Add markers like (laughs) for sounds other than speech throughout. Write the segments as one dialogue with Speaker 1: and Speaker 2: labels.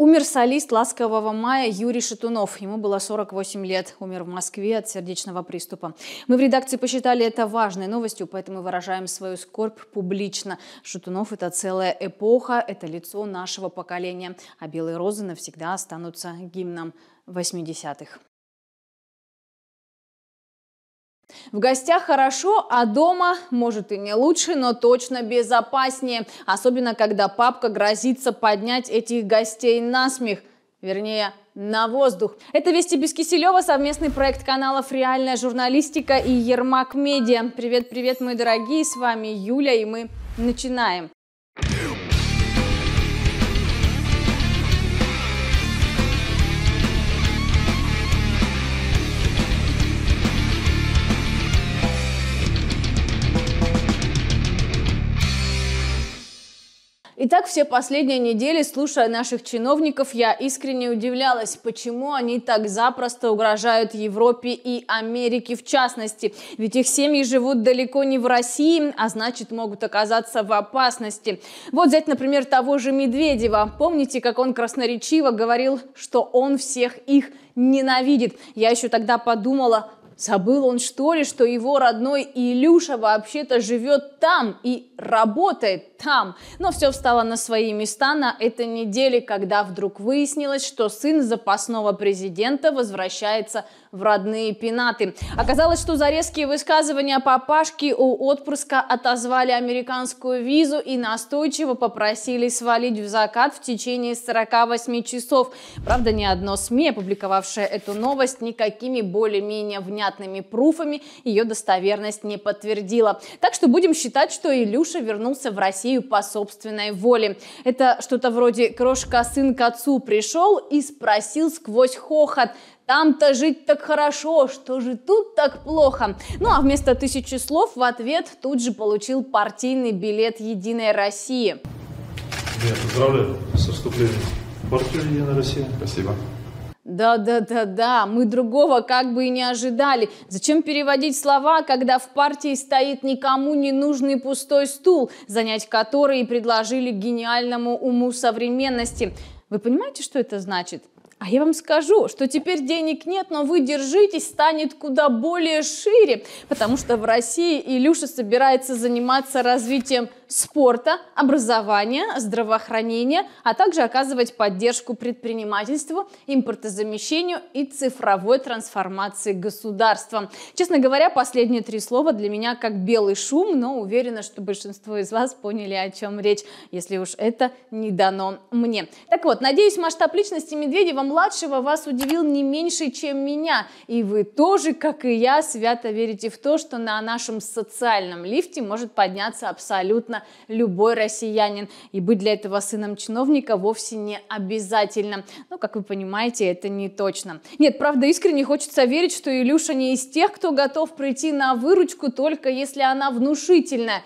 Speaker 1: Умер солист «Ласкового мая» Юрий Шатунов. Ему было 48 лет. Умер в Москве от сердечного приступа. Мы в редакции посчитали это важной новостью, поэтому выражаем свою скорбь публично. Шатунов – это целая эпоха, это лицо нашего поколения. А «Белые розы» навсегда останутся гимном 80-х. В гостях хорошо, а дома, может и не лучше, но точно безопаснее. Особенно, когда папка грозится поднять этих гостей на смех. Вернее, на воздух. Это «Вести без Киселева», совместный проект каналов «Реальная журналистика» и «Ермак Медиа». Привет-привет, мои дорогие, с вами Юля, и мы начинаем. так, все последние недели, слушая наших чиновников, я искренне удивлялась, почему они так запросто угрожают Европе и Америке в частности. Ведь их семьи живут далеко не в России, а значит могут оказаться в опасности. Вот взять, например, того же Медведева. Помните, как он красноречиво говорил, что он всех их ненавидит? Я еще тогда подумала, Забыл он, что ли, что его родной Илюша вообще-то живет там и работает там. Но все встало на свои места на этой неделе, когда вдруг выяснилось, что сын запасного президента возвращается в родные пенаты. Оказалось, что за резкие высказывания папашки у отпрыска отозвали американскую визу и настойчиво попросили свалить в закат в течение 48 часов. Правда, ни одно СМИ, опубликовавшее эту новость, никакими более-менее внятными понятными пруфами ее достоверность не подтвердила. Так что будем считать, что Илюша вернулся в Россию по собственной воле. Это что-то вроде «Крошка сын к отцу пришел и спросил сквозь хохот, там-то жить так хорошо, что же тут так плохо? Ну а вместо тысячи слов в ответ тут же получил партийный билет Единой России. Я поздравляю со вступлением в партию Единой России. Спасибо. Да-да-да-да, мы другого как бы и не ожидали. Зачем переводить слова, когда в партии стоит никому не нужный пустой стул, занять который и предложили гениальному уму современности? Вы понимаете, что это значит? А я вам скажу, что теперь денег нет, но вы держитесь, станет куда более шире, потому что в России Илюша собирается заниматься развитием – спорта, образования, здравоохранения, а также оказывать поддержку предпринимательству, импортозамещению и цифровой трансформации государства. Честно говоря, последние три слова для меня как белый шум, но уверена, что большинство из вас поняли, о чем речь, если уж это не дано мне. Так вот, надеюсь, масштаб личности Медведева-младшего вас удивил не меньше, чем меня, и вы тоже, как и я, свято верите в то, что на нашем социальном лифте может подняться абсолютно любой россиянин. И быть для этого сыном чиновника вовсе не обязательно. Но, ну, как вы понимаете, это не точно. Нет, правда, искренне хочется верить, что Илюша не из тех, кто готов прийти на выручку, только если она внушительная.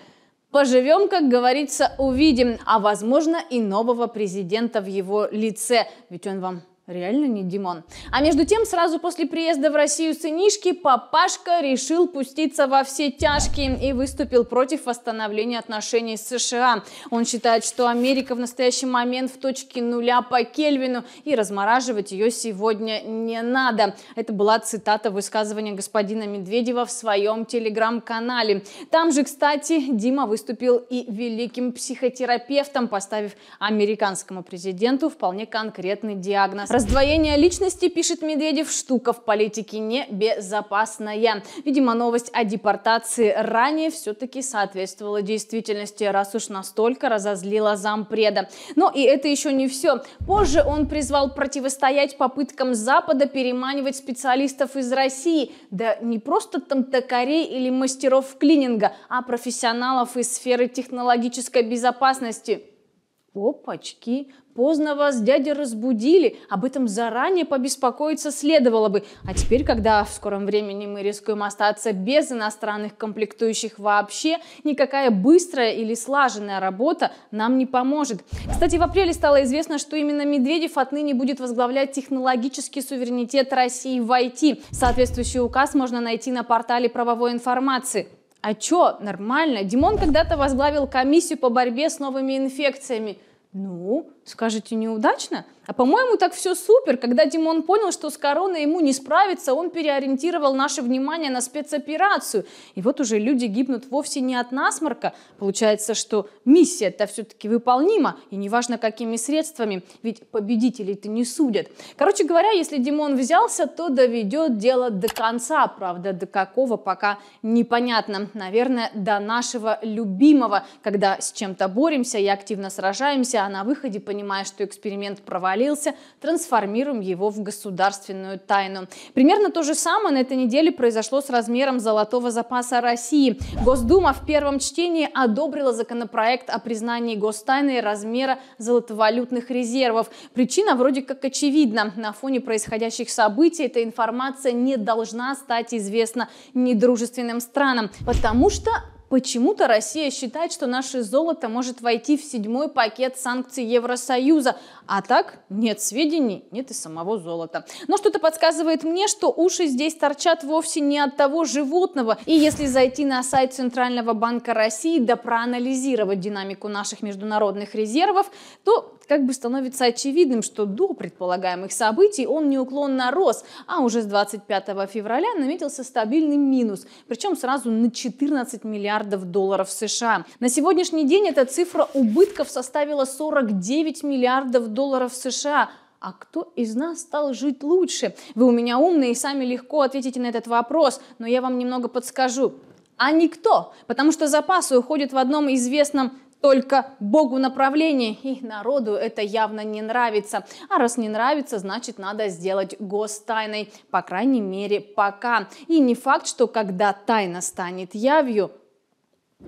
Speaker 1: Поживем, как говорится, увидим, а возможно и нового президента в его лице, ведь он вам Реально не Димон. А между тем, сразу после приезда в Россию сынишки, папашка решил пуститься во все тяжкие и выступил против восстановления отношений с США. Он считает, что Америка в настоящий момент в точке нуля по Кельвину и размораживать ее сегодня не надо. Это была цитата высказывания господина Медведева в своем телеграм-канале. Там же, кстати, Дима выступил и великим психотерапевтом, поставив американскому президенту вполне конкретный диагноз. Раздвоение личности, пишет Медведев, штука в политике небезопасная. Видимо, новость о депортации ранее все-таки соответствовала действительности, раз уж настолько разозлила зампреда. Но и это еще не все. Позже он призвал противостоять попыткам Запада переманивать специалистов из России. Да не просто там токарей или мастеров клининга, а профессионалов из сферы технологической безопасности. Опачки! Поздно вас дядя разбудили, об этом заранее побеспокоиться следовало бы. А теперь, когда в скором времени мы рискуем остаться без иностранных комплектующих вообще, никакая быстрая или слаженная работа нам не поможет. Кстати, в апреле стало известно, что именно Медведев отныне будет возглавлять технологический суверенитет России в IT. Соответствующий указ можно найти на портале правовой информации. А чё, нормально, Димон когда-то возглавил комиссию по борьбе с новыми инфекциями. Ну, Скажете, неудачно? А по-моему, так все супер. Когда Димон понял, что с короной ему не справиться, он переориентировал наше внимание на спецоперацию. И вот уже люди гибнут вовсе не от насморка. Получается, что миссия-то все-таки выполнима, и неважно какими средствами, ведь победителей-то не судят. Короче говоря, если Димон взялся, то доведет дело до конца. Правда, до какого пока непонятно. Наверное, до нашего любимого, когда с чем-то боремся и активно сражаемся, а на выходе понимаем, понимая, что эксперимент провалился, трансформируем его в государственную тайну. Примерно то же самое на этой неделе произошло с размером золотого запаса России. Госдума в первом чтении одобрила законопроект о признании гостайны размера золотовалютных резервов. Причина вроде как очевидна. На фоне происходящих событий эта информация не должна стать известна недружественным странам, потому что Почему-то Россия считает, что наше золото может войти в седьмой пакет санкций Евросоюза. А так нет сведений, нет и самого золота. Но что-то подсказывает мне, что уши здесь торчат вовсе не от того животного. И если зайти на сайт Центрального банка России, да проанализировать динамику наших международных резервов, то как бы становится очевидным, что до предполагаемых событий он неуклонно рос, а уже с 25 февраля наметился стабильный минус, причем сразу на 14 миллиардов миллиардов долларов США. На сегодняшний день эта цифра убытков составила 49 миллиардов долларов США, а кто из нас стал жить лучше? Вы у меня умные и сами легко ответите на этот вопрос, но я вам немного подскажу. А никто, потому что запасы уходят в одном известном только Богу направлении, и народу это явно не нравится. А раз не нравится, значит надо сделать гостайной, по крайней мере пока. И не факт, что когда тайна станет явью,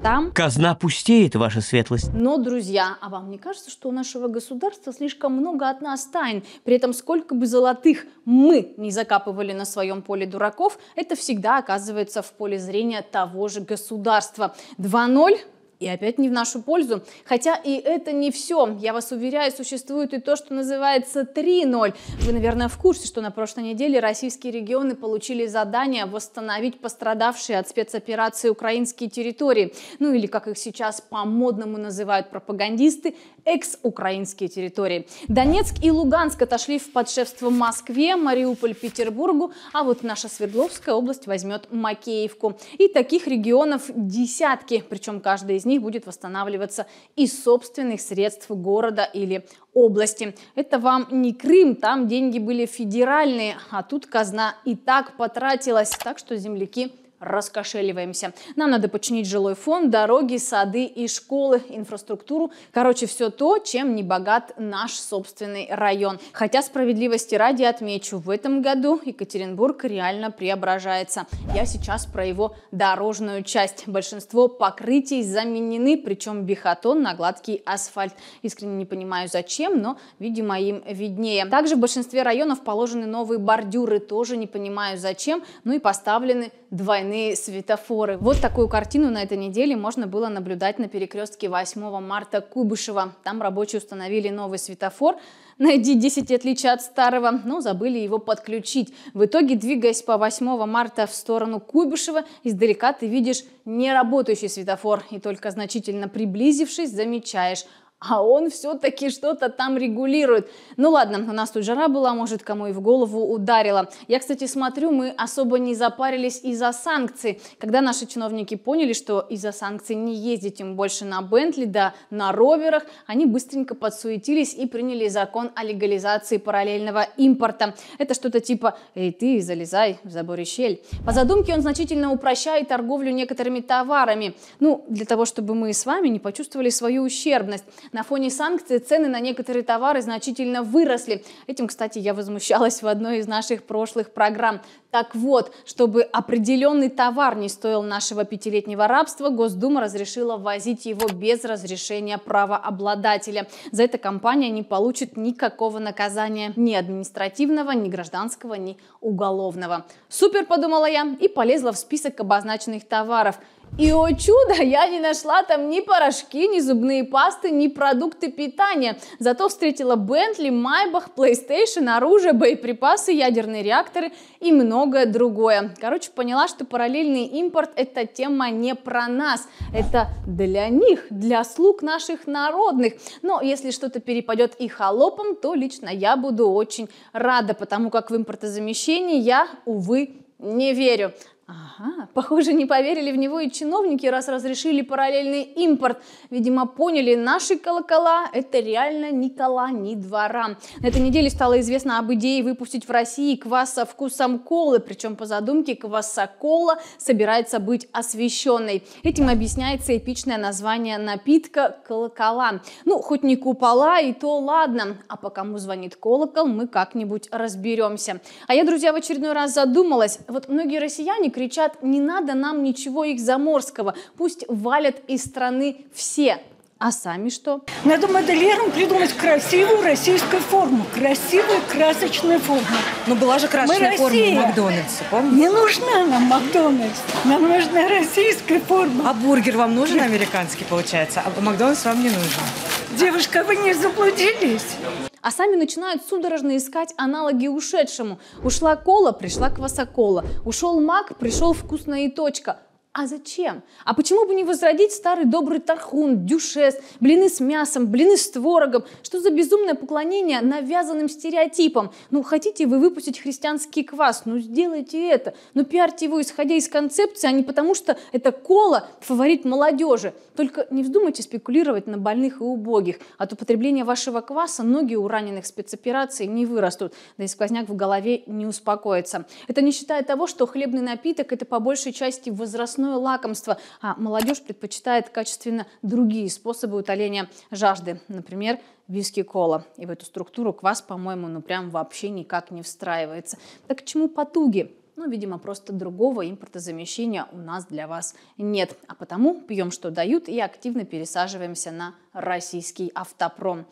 Speaker 1: там казна пустеет, ваша светлость. Но, друзья, а вам не кажется, что у нашего государства слишком много от нас тайн? При этом сколько бы золотых мы не закапывали на своем поле дураков, это всегда оказывается в поле зрения того же государства. 2-0 и опять не в нашу пользу. Хотя и это не все. Я вас уверяю, существует и то, что называется 3.0. Вы, наверное, в курсе, что на прошлой неделе российские регионы получили задание восстановить пострадавшие от спецоперации украинские территории. Ну или, как их сейчас по-модному называют пропагандисты, экс-украинские территории. Донецк и Луганск отошли в подшефство Москве, Мариуполь, Петербургу, а вот наша Свердловская область возьмет Макеевку. И таких регионов десятки, причем каждый из них будет восстанавливаться из собственных средств города или области. Это вам не Крым, там деньги были федеральные, а тут казна и так потратилась. Так что земляки раскошеливаемся. Нам надо починить жилой фонд, дороги, сады и школы, инфраструктуру. Короче, все то, чем не богат наш собственный район. Хотя справедливости ради отмечу, в этом году Екатеринбург реально преображается. Я сейчас про его дорожную часть. Большинство покрытий заменены, причем бихотон на гладкий асфальт. Искренне не понимаю зачем, но, видимо, им виднее. Также в большинстве районов положены новые бордюры, тоже не понимаю зачем, ну и поставлены двойные войны светофоры. Вот такую картину на этой неделе можно было наблюдать на перекрестке 8 марта Кубышева. Там рабочие установили новый светофор. (laughs) Найди 10 отличий от старого, но забыли его подключить. В итоге, двигаясь по 8 марта в сторону Куйбышева, издалека ты видишь неработающий светофор и только значительно приблизившись, замечаешь – а он все-таки что-то там регулирует. Ну ладно, у нас тут жара была, может, кому и в голову ударила. Я, кстати, смотрю, мы особо не запарились из-за санкций. Когда наши чиновники поняли, что из-за санкций не ездить им больше на Бентли, да на роверах, они быстренько подсуетились и приняли закон о легализации параллельного импорта. Это что-то типа «Эй, ты, залезай в заборе щель». По задумке он значительно упрощает торговлю некоторыми товарами. Ну, для того, чтобы мы с вами не почувствовали свою ущербность. На фоне санкций цены на некоторые товары значительно выросли. Этим, кстати, я возмущалась в одной из наших прошлых программ. Так вот, чтобы определенный товар не стоил нашего пятилетнего рабства, Госдума разрешила возить его без разрешения правообладателя. За это компания не получит никакого наказания, ни административного, ни гражданского, ни уголовного. Супер, подумала я, и полезла в список обозначенных товаров – и, о чудо, (laughs) я не нашла там ни порошки, ни зубные пасты, ни продукты питания. Зато встретила Бентли, Майбах, PlayStation, оружие, боеприпасы, ядерные реакторы и многое другое. Короче, поняла, что параллельный импорт – это тема не про нас. Это для них, для слуг наших народных. Но если что-то перепадет и холопам, то лично я буду очень рада, потому как в импортозамещении я, увы, не верю. Ага, похоже, не поверили в него и чиновники, раз разрешили параллельный импорт. Видимо, поняли, наши колокола – это реально ни кола, ни двора. На этой неделе стало известно об идее выпустить в России квас со вкусом колы, причем по задумке квасокола собирается быть освещенной. Этим объясняется эпичное название напитка – колокола. Ну, хоть не купола, и то ладно. А по кому звонит колокол, мы как-нибудь разберемся. А я, друзья, в очередной раз задумалась. Вот многие россияне, кричат «не надо нам ничего их заморского, пусть валят из страны все». А сами что? Надо ну, модельерам придумать красивую российскую форму. Красивую красочную форму. Но ну, была же красочная форма Россия. в Макдональдсе, помните? Не нужна нам Макдональдс. Нам нужна российская форма. А бургер вам нужен американский, получается? А Макдональдс вам не нужен? Девушка, вы не заблудились? а сами начинают судорожно искать аналоги ушедшему. Ушла кола, пришла квасокола. Ушел мак, пришел вкусная и точка. А зачем? А почему бы не возродить старый добрый тархун, дюшес, блины с мясом, блины с творогом? Что за безумное поклонение навязанным стереотипам? Ну, хотите вы выпустить христианский квас? Ну, сделайте это. Но пиарьте его, исходя из концепции, а не потому, что это кола – фаворит молодежи. Только не вздумайте спекулировать на больных и убогих. А От употребления вашего кваса ноги у раненых спецопераций не вырастут, да и сквозняк в голове не успокоится. Это не считая того, что хлебный напиток – это по большей части возрастной сплошное лакомство, а молодежь предпочитает качественно другие способы утоления жажды, например, виски кола. И в эту структуру квас, по-моему, ну прям вообще никак не встраивается. Так к чему потуги? Ну, видимо, просто другого импортозамещения у нас для вас нет. А потому пьем, что дают, и активно пересаживаемся на российский автопром.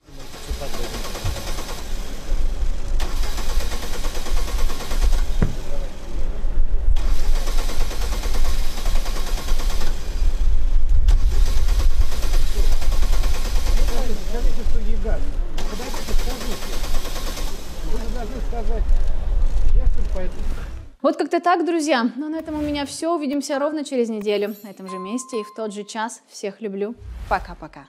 Speaker 1: Как-то так, друзья. но ну, на этом у меня все. Увидимся ровно через неделю. На этом же месте и в тот же час. Всех люблю. Пока-пока.